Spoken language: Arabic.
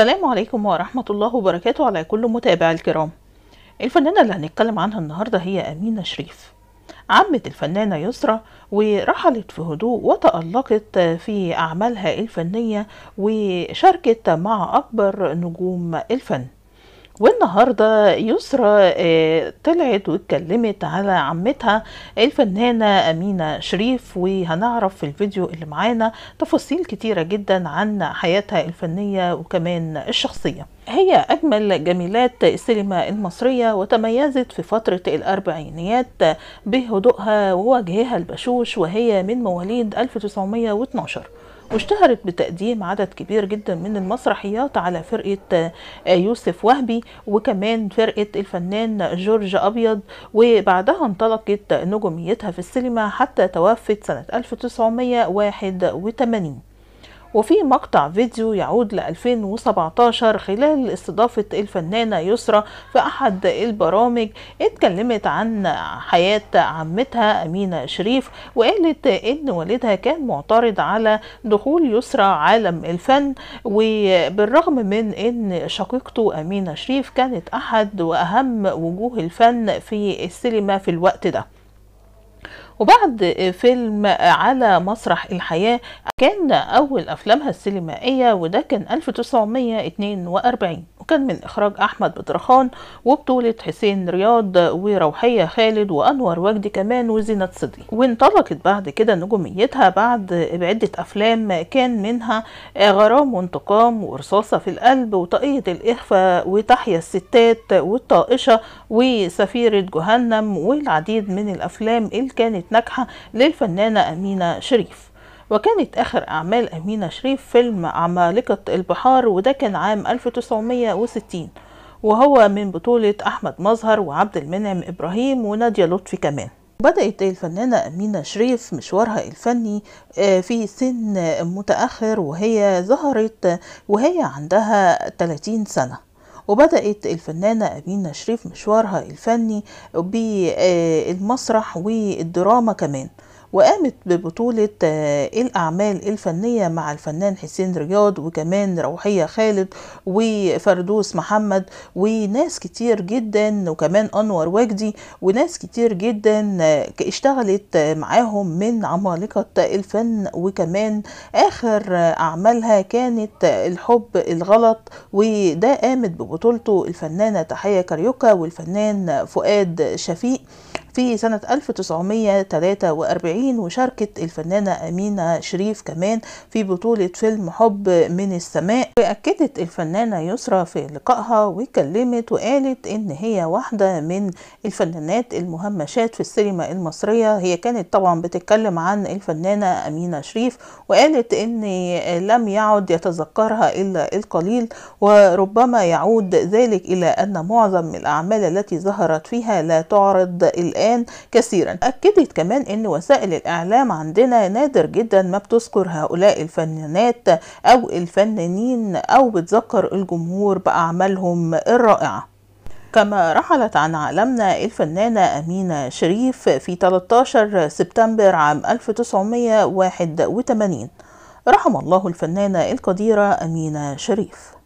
السلام عليكم ورحمة الله وبركاته على كل متابع الكرام الفنانة اللي هنتكلم عنها النهاردة هي أمينة شريف عمة الفنانة يسرى ورحلت في هدوء وتألقت في أعمالها الفنية وشاركت مع أكبر نجوم الفن والنهارده يسرا آه، طلعت واتكلمت على عمتها الفنانه امينه شريف وهنعرف في الفيديو اللي معانا تفاصيل كتيره جدا عن حياتها الفنيه وكمان الشخصيه هي أجمل جميلات السينما المصرية وتميزت في فترة الأربعينيات بهدوءها ووجهها البشوش وهي من مواليد 1912 واشتهرت بتقديم عدد كبير جدا من المسرحيات على فرقة آه، يوسف وهبي وكمان فرقة الفنان جورج أبيض وبعدها انطلقت نجوميتها في السينما حتى توفت سنة 1981 وفي مقطع فيديو يعود ل 2017 خلال استضافة الفنانة يسرى في أحد البرامج اتكلمت عن حياة عمتها أمينة شريف وقالت إن والدها كان معترض على دخول يسرى عالم الفن وبالرغم من إن شقيقته أمينة شريف كانت أحد وأهم وجوه الفن في السينما في الوقت ده وبعد فيلم على مسرح الحياة كان أول أفلامها السينمائية وده كان 1942 شكا من إخراج أحمد بدرخان وبطولة حسين رياض وروحية خالد وأنور وجدي كمان وزينة صدي وانطلقت بعد كده نجوميتها بعد بعدة أفلام كان منها غرام وانتقام ورصاصة في القلب وطاقية الإخفة وتحيا الستات والطائشة وسفيرة جهنم والعديد من الأفلام اللي كانت ناجحة للفنانة أمينة شريف وكانت آخر أعمال أمينة شريف فيلم عمالقة البحار وده كان عام 1960 وهو من بطولة أحمد مظهر وعبد المنعم إبراهيم ونادية لطفي كمان بدأت الفنانة أمينة شريف مشوارها الفني آه، في سن متأخر وهي ظهرت وهي عندها 30 سنة وبدأت الفنانة أمينة شريف مشوارها الفني بالمسرح والدراما كمان وقامت ببطولة آه، الأعمال الفنية مع الفنان حسين رياض وكمان روحية خالد وفردوس محمد وناس كتير جدا وكمان أنور وجدي وناس كتير جدا آه، اشتغلت آه، معاهم من عمالقة الفن وكمان آخر أعمالها كانت الحب الغلط وده قامت ببطولته الفنانة تحية كاريوكا والفنان فؤاد شفيق في سنة 1943 وشاركت الفنانة أمينة شريف كمان في بطولة فيلم حب من السماء وأكدت الفنانة يسرى في لقائها وكلمت وقالت إن هي واحدة من الفنانات المهمشات في السينما المصرية هي كانت طبعا بتتكلم عن الفنانة أمينة شريف وقالت إن لم يعد يتذكرها إلا القليل وربما يعود ذلك إلى أن معظم الأعمال التي ظهرت فيها لا تعرض الآن الآن كثيرا أكدت كمان أن وسائل الإعلام عندنا نادر جدا ما بتذكر هؤلاء الفنانات أو الفنانين أو بتذكر الجمهور بأعمالهم الرائعة كما رحلت عن عالمنا الفنانة أمينة شريف في 13 سبتمبر عام 1981 رحم الله الفنانة القديرة أمينة شريف